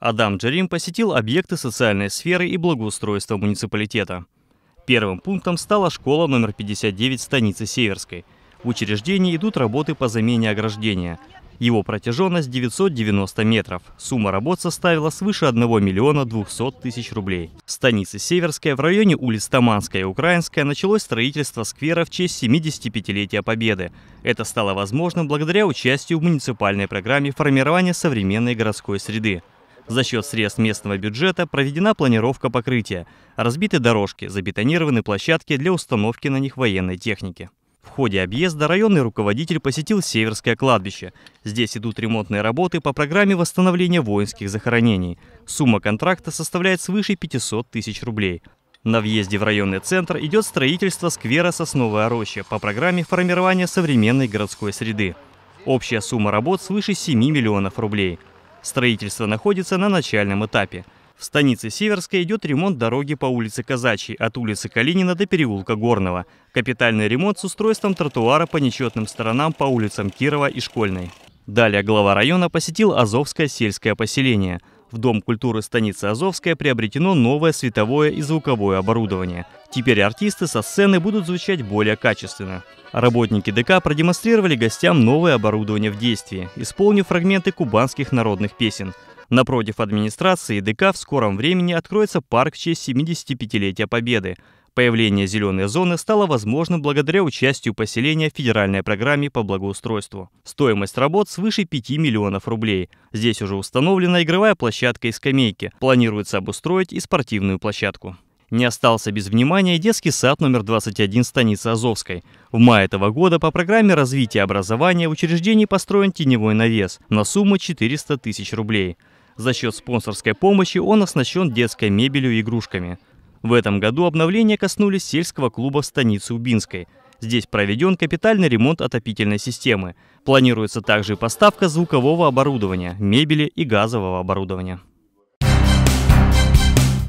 Адам Джерим посетил объекты социальной сферы и благоустройства муниципалитета. Первым пунктом стала школа номер 59 станицы Северской. В учреждении идут работы по замене ограждения. Его протяженность 990 метров. Сумма работ составила свыше 1 миллиона 200 тысяч рублей. В станице Северская в районе улиц Таманская и Украинская началось строительство сквера в честь 75-летия Победы. Это стало возможным благодаря участию в муниципальной программе формирования современной городской среды. За счет средств местного бюджета проведена планировка покрытия, разбиты дорожки, забетонированы площадки для установки на них военной техники. В ходе объезда районный руководитель посетил Северское кладбище. Здесь идут ремонтные работы по программе восстановления воинских захоронений. Сумма контракта составляет свыше 500 тысяч рублей. На въезде в районный центр идет строительство сквера «Сосновая роща» по программе формирования современной городской среды. Общая сумма работ свыше 7 миллионов рублей – Строительство находится на начальном этапе. В станице Северской идет ремонт дороги по улице Казачьей от улицы Калинина до переулка Горного. Капитальный ремонт с устройством тротуара по нечетным сторонам по улицам Кирова и Школьной. Далее глава района посетил Азовское сельское поселение – в Дом культуры станицы Азовская приобретено новое световое и звуковое оборудование. Теперь артисты со сцены будут звучать более качественно. Работники ДК продемонстрировали гостям новое оборудование в действии, исполнив фрагменты кубанских народных песен – Напротив администрации ДК в скором времени откроется парк в честь 75-летия Победы. Появление зеленой зоны стало возможным благодаря участию поселения в федеральной программе по благоустройству. Стоимость работ свыше 5 миллионов рублей. Здесь уже установлена игровая площадка и скамейки. Планируется обустроить и спортивную площадку. Не остался без внимания детский сад номер 21 станицы Азовской. В мае этого года по программе развития образования в построен теневой навес на сумму 400 тысяч рублей. За счет спонсорской помощи он оснащен детской мебелью и игрушками. В этом году обновления коснулись сельского клуба в станице Убинской». Здесь проведен капитальный ремонт отопительной системы. Планируется также поставка звукового оборудования, мебели и газового оборудования.